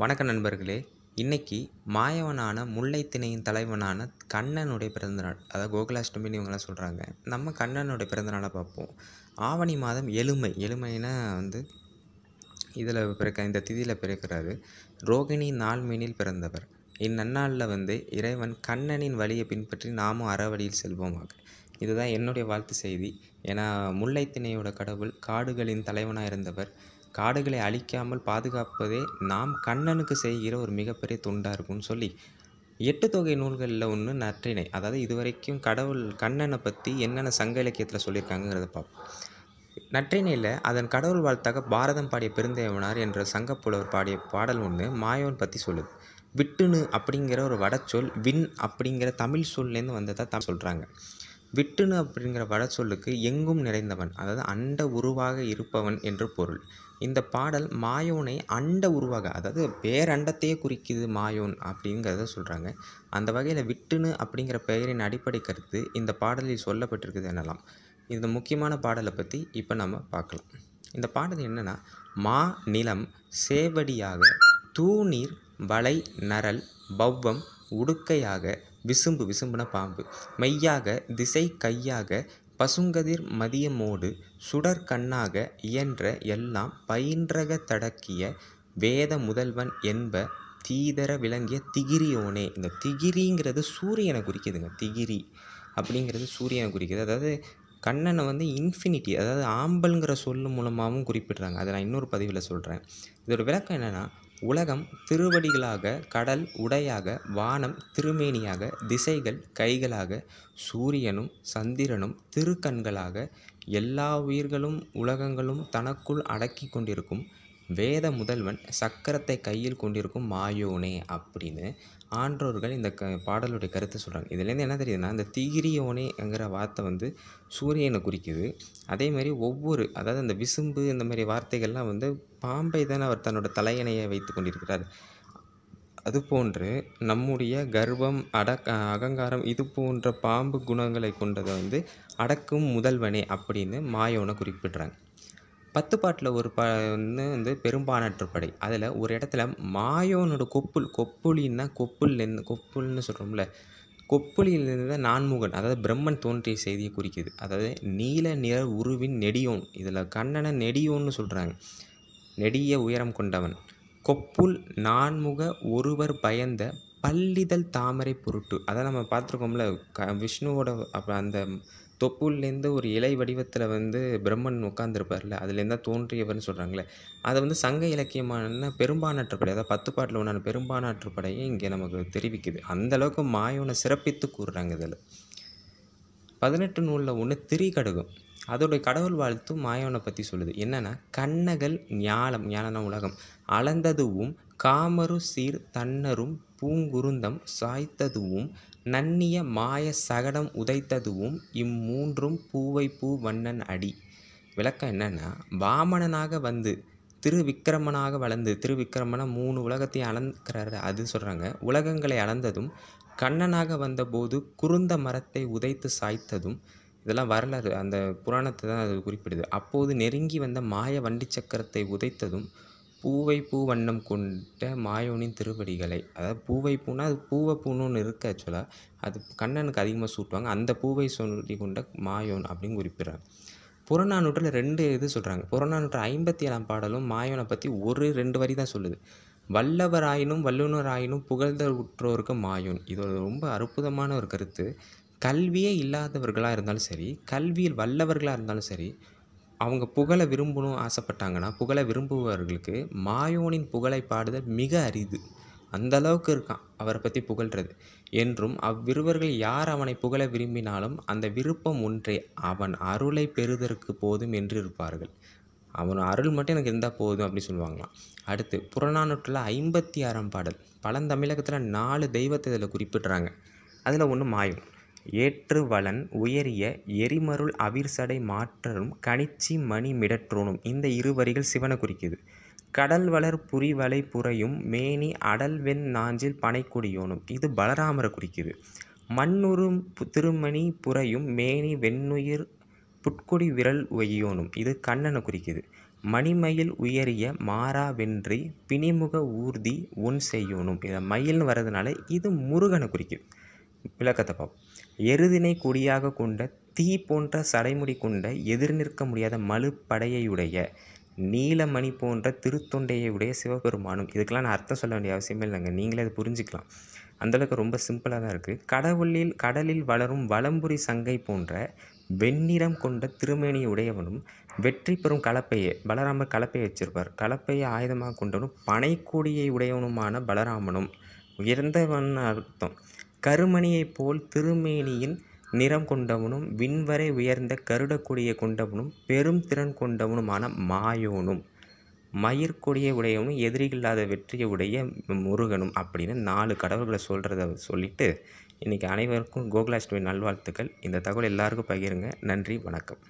வணக்க நண்பர்களே இன்றைக்கி மாயவனான முல்லைத்திணையின் தலைவனான கண்ணனுடைய பிறந்தநாள் அதாவது கோகுலாஷ்டமின்னு இவங்களாம் சொல்கிறாங்க நம்ம கண்ணனுடைய பிறந்தநாளை பார்ப்போம் ஆவணி மாதம் எளிமை எலுமைனா வந்து இதில் பிறக்க இந்த திதியில் பிறக்கிறாரு ரோகிணி நாள்மீனில் பிறந்தவர் இந்நன்னாளில் வந்து இறைவன் கண்ணனின் வழியை பின்பற்றி நாமும் அறவழியில் செல்வோமாக இதுதான் என்னுடைய வாழ்த்து செய்தி ஏன்னா முல்லைத்திணையோட கடவுள் காடுகளின் தலைவனாக இருந்தவர் காடுகளை அழிக்காமல் பாதுகாப்பதே நாம் கண்ணனுக்கு செய்கிற ஒரு மிகப்பெரிய துண்டாக இருக்கும்னு சொல்லி எட்டு தொகை நூல்களில் ஒன்று நற்றிணை அதாவது இதுவரைக்கும் கடவுள் கண்ணனை பற்றி என்னென்ன சங்க இலக்கியத்தில் சொல்லியிருக்காங்கிறத பார்ப்போம் நற்றினையில் அதன் கடவுள் வாழ்த்தாக பாரதம் பாடிய பெருந்தேவனார் என்ற சங்கப்புலவர் பாடிய பாடல் ஒன்று மாயோன் பற்றி சொல்லுது விட்டுனு அப்படிங்கிற ஒரு வடச்சொல் வின் அப்படிங்கிற தமிழ் சொல்லேருந்து வந்ததாக தான் சொல்கிறாங்க விட்டுனு அப்படிங்கிற வட சொல்லுக்கு எங்கும் நிறைந்தவன் அதாவது அண்ட உருவாக இருப்பவன் என்று பொருள் இந்த பாடல் மாயோனை அண்ட உருவாக அதாவது பேரண்டத்தையே குறிக்குது மாயோன் அப்படிங்கிறத சொல்கிறாங்க அந்த வகையில் விட்டுனு அப்படிங்கிற பெயரின் அடிப்படை கருத்து இந்த பாடலில் சொல்லப்பட்டிருக்குது எனலாம் இந்த முக்கியமான பாடலை பற்றி இப்போ நம்ம பார்க்கலாம் இந்த பாடல் என்னென்னா மா நிலம் சேவடியாக தூநீர் வலை நரல் பவ்வம் உடுக்கையாக விசும்பு விசும்புன பாம்பு மெய்யாக திசை கையாக பசுங்கதிர் மதியமோடு சுடர் கண்ணாக இயன்ற எல்லாம் பயின்றக தடக்கிய வேத முதல்வன் என்ப தீதர விளங்கிய திகிரியோனே இந்த திகிரிங்கிறது சூரியனை குறிக்குதுங்க திகிரி அப்படிங்கிறது சூரியனை குறிக்குது அதாவது கண்ணனை வந்து இன்ஃபினிட்டி அதாவது ஆம்பல்ங்கிற சொல் மூலமாகவும் குறிப்பிடுறாங்க அதை நான் இன்னொரு பதிவில் சொல்கிறேன் இதோட விளக்கம் என்னென்னா உலகம் திருவடிகளாக கடல் உடையாக வானம் திருமேனியாக திசைகள் கைகளாக சூரியனும் சந்திரனும் திருக்கண்களாக எல்லா உயிர்களும் உலகங்களும் தனக்குள் அடக்கி கொண்டிருக்கும் வேத முதல்வன் சக்கரத்தை கையில் கொண்டிருக்கும் மாயோனே அப்படின்னு ஆன்றோர்கள் இந்த க பாடலுடைய கருத்தை சொல்கிறாங்க இதுலேருந்து என்ன தெரியுதுன்னா இந்த திகிரியோனேங்கிற வார்த்தை வந்து சூரியனை குறிக்குது அதே மாதிரி ஒவ்வொரு அதாவது அந்த விசும்பு இந்த மாதிரி வார்த்தைகள்லாம் வந்து பாம்பை தானே அவர் தன்னோட தலையணையை வைத்து கொண்டிருக்கிறார் அது போன்று நம்முடைய கர்வம் அடக் அகங்காரம் இது போன்ற பாம்பு குணங்களை கொண்டதை வந்து அடக்கும் முதல்வனே அப்படின்னு மாயோனை குறிப்பிடுறாங்க பத்து பாட்டில் ஒரு ப வந்து வந்து பெரும்பானாற்றுப்படை அதில் ஒரு இடத்துல மாயோனோட கொப்புள் கொப்புளின்னா கொப்புள்லேருந்து கொப்புள்னு சொல்கிறோம்ல கொப்புளியிலிருந்து தான் நான்முகன் அதாவது பிரம்மன் தோன்றிய செய்தியை குறிக்கிது அதாவது நீல நிற உருவின் நெடியோன் இதில் கண்ணனை நெடியோன்னு சொல்கிறாங்க நெடிய உயரம் கொண்டவன் கொப்புள் நான்முக ஒருவர் பயந்த பள்ளிதல் தாமரை பொருட்டு அதை நம்ம பார்த்துருக்கோம்ல க விஷ்ணுவோட அப்போ அந்த தொப்புள்லேருந்து ஒரு இலை வடிவத்தில் வந்து பிரம்மன் உட்காந்துருப்பார்ல அதுலேருந்து தான் தோன்றியவர்னு சொல்கிறாங்களே அதை வந்து சங்க இலக்கியமான பெரும்பானாற்றுப்படை அதாவது பத்து பாட்டில் ஒன்றான பெரும்பானாற்றுப்படையை இங்கே நமக்கு தெரிவிக்குது அந்தளவுக்கு மாயோனை சிறப்பித்து கூறுறாங்க இதில் பதினெட்டு நூலில் ஒன்று திரி கடுகும் அதோடைய கடவுள் வாழ்த்து மாயோனை பற்றி சொல்லுது என்னென்னா கண்ணகல் ஞானம் ஞானம்னா உலகம் அளந்ததுவும் காமரு சீர் தன்னரும் பூங்குருந்தம் சாய்த்ததுவும் நன்னிய மாய சகடம் உதைத்ததுவும் இம்மூன்றும் பூவை பூ வண்ணன் அடி விளக்கம் என்னென்னா வாமணனாக வந்து திருவிக்கிரமனாக வளர்ந்து திருவிக்கிரமனா மூணு உலகத்தை அளந்துக்கிறார் அது சொல்கிறாங்க உலகங்களை அளந்ததும் கண்ணனாக வந்தபோது குறுந்த மரத்தை உதைத்து சாய்த்ததும் இதெல்லாம் வரலாறு அந்த புராணத்தை தான் அது குறிப்பிடுது அப்போது நெருங்கி வந்த மாய வண்டி சக்கரத்தை உதைத்ததும் பூவை பூ வண்ணம் கொண்ட மாயோனின் திருவடிகளை அதாவது பூவை பூனா அது பூவை பூன்னு ஒன்று இருக்குது ஆக்சுவலாக அது கண்ணனுக்கு அதிகமாக சூட்டுவாங்க அந்த பூவை சொல்லி கொண்ட மாயோன் அப்படின்னு குறிப்பிட்றாங்க புறநானூற்றில் ரெண்டு இது சொல்கிறாங்க புறநானூற்று ஐம்பத்தி ஏழாம் பாடலும் மாயோனை பற்றி ஒரு ரெண்டு வரி தான் சொல்லுது வல்லவராயினும் வல்லுனராயினும் புகழ்ந்த உற்றோருக்கு மாயோன் இது ரொம்ப அற்புதமான ஒரு கருத்து கல்வியே இல்லாதவர்களாக இருந்தாலும் சரி கல்வியில் வல்லவர்களாக இருந்தாலும் சரி அவங்க புகழ விரும்பணும் ஆசைப்பட்டாங்கன்னா புகழ விரும்புபவர்களுக்கு மாயோனின் புகழை பாடுதல் மிக அரிது அந்த அளவுக்கு இருக்கான் அவரை பற்றி புகழ்றது என்றும் அவ்விருவர்கள் யார் அவனை புகழ விரும்பினாலும் அந்த விருப்பம் ஒன்றே அவன் அருளை பெறுதற்கு போதும் என்று இருப்பார்கள் அவன் அருள் மட்டும் எனக்கு இருந்தால் போதும் அப்படின்னு சொல்லுவாங்களாம் அடுத்து புறநானூற்றில் ஐம்பத்தி ஆறாம் பாடல் பழந்தமிழகத்தில் நாலு தெய்வத்தை இதில் குறிப்பிட்றாங்க அதில் ஒன்று மாயோன் ஏற்றுவளன் உயரிய எரிமருள் அவிர்சடை மாற்றரும் கணிச்சி மணி மிடற்றோனும் இந்த இரு வரிகள் சிவனை குறிக்குது கடல்வளர் புரிவலை புறையும் மேனி அடல்வெண் நாஞ்சில் பனைக்குடியோனும் இது பலராமரை குறிக்குது மண்ணுறும் திருமணி புறையும் மேனி வெண்ணுயிர் புட்குடி விரல் ஒய்யோனும் இது கண்ணனை குறிக்குது மணிமயில் உயரிய மாறா வென்றி பிணிமுக ஊர்தி உன் செய்யோனும் இதை மயில்னு வர்றதுனால இது முருகனை குறிக்குது விளக்கத்தை பார்ப்போம் எருதினை கொடியாக கொண்ட தீ போன்ற சடைமுடி கொண்ட எதிர் நிற்க முடியாத மலுப்படையுடைய நீலமணி போன்ற திருத்தொண்டையுடைய சிவபெருமானும் இதுக்கெல்லாம் நான் அர்த்தம் சொல்ல வேண்டிய அவசியமே இல்லைங்க நீங்களே அதை புரிஞ்சுக்கலாம் அந்தளவுக்கு ரொம்ப சிம்பிளாக தான் இருக்குது கடவுளில் கடலில் வளரும் வளம்புரி சங்கை போன்ற வெண்ணிறம் கொண்ட திருமேனி உடையவனும் வெற்றி பெறும் கலப்பையை பலராமர் கலப்பையை வச்சிருப்பார் கலப்பையை ஆயுதமாக கொண்டவனும் பனைக்கூடியை உடையவனுமான பலராமனும் உயர்ந்தவன் அர்த்தம் கருமணியைப் போல் திருமேனியின் நிறம் கொண்டவனும் விண்வரை உயர்ந்த கருடக்கொடியை கொண்டவனும் பெரும் திறன் கொண்டவனுமான மாயோனும் மயிர்கொடியை உடையவனும் எதிரிகளாத வெற்றியை உடைய முருகனும் அப்படின்னு நாலு கடவுள்களை சொல்கிறத சொல்லிவிட்டு இன்றைக்கி அனைவருக்கும் கோகுலாஷ்டமி நல்வாழ்த்துக்கள் இந்த தகவல் எல்லாருக்கும் பகிருங்க நன்றி வணக்கம்